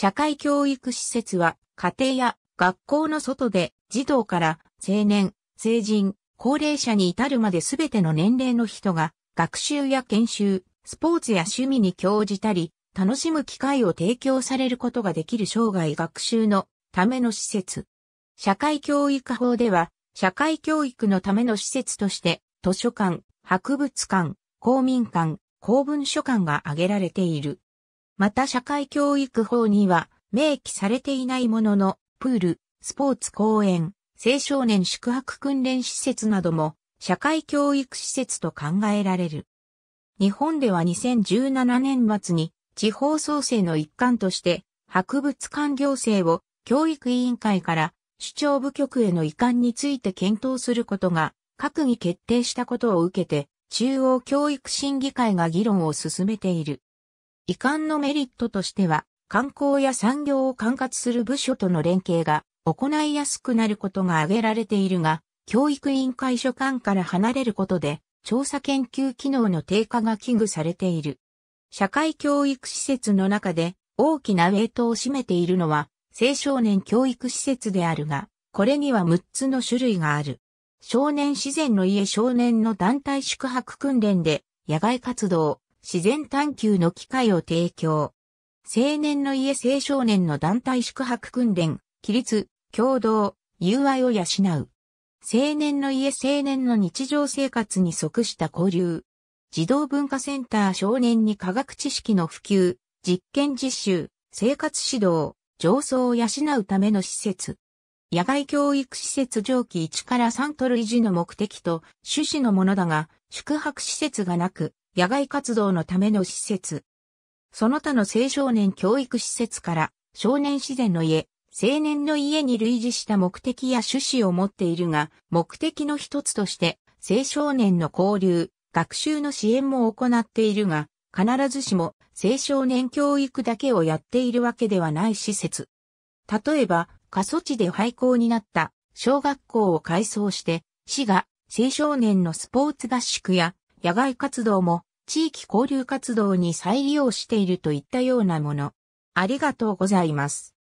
社会教育施設は家庭や学校の外で児童から青年、成人、高齢者に至るまで全ての年齢の人が学習や研修、スポーツや趣味に興じたり、楽しむ機会を提供されることができる生涯学習のための施設。社会教育法では、社会教育のための施設として、図書館、博物館、公民館、公文書館が挙げられている。また社会教育法には明記されていないものの、プール、スポーツ公園、青少年宿泊訓練施設なども社会教育施設と考えられる。日本では2017年末に地方創生の一環として博物館行政を教育委員会から主張部局への移管について検討することが閣議決定したことを受けて中央教育審議会が議論を進めている。移管のメリットとしては、観光や産業を管轄する部署との連携が行いやすくなることが挙げられているが、教育委員会所管から離れることで、調査研究機能の低下が危惧されている。社会教育施設の中で大きなウェイトを占めているのは青少年教育施設であるが、これには6つの種類がある。少年自然の家少年の団体宿泊訓練で野外活動、自然探求の機会を提供。青年の家青少年の団体宿泊訓練、起立、共同、友愛を養う。青年の家青年の日常生活に即した交流。児童文化センター少年に科学知識の普及、実験実習、生活指導、上層を養うための施設。野外教育施設上記1から3トル維持の目的と趣旨のものだが、宿泊施設がなく、野外活動のための施設。その他の青少年教育施設から少年自然の家、青年の家に類似した目的や趣旨を持っているが、目的の一つとして青少年の交流、学習の支援も行っているが、必ずしも青少年教育だけをやっているわけではない施設。例えば、過疎地で廃校になった小学校を改装して、市が青少年のスポーツ合宿や野外活動も地域交流活動に再利用しているといったようなもの。ありがとうございます。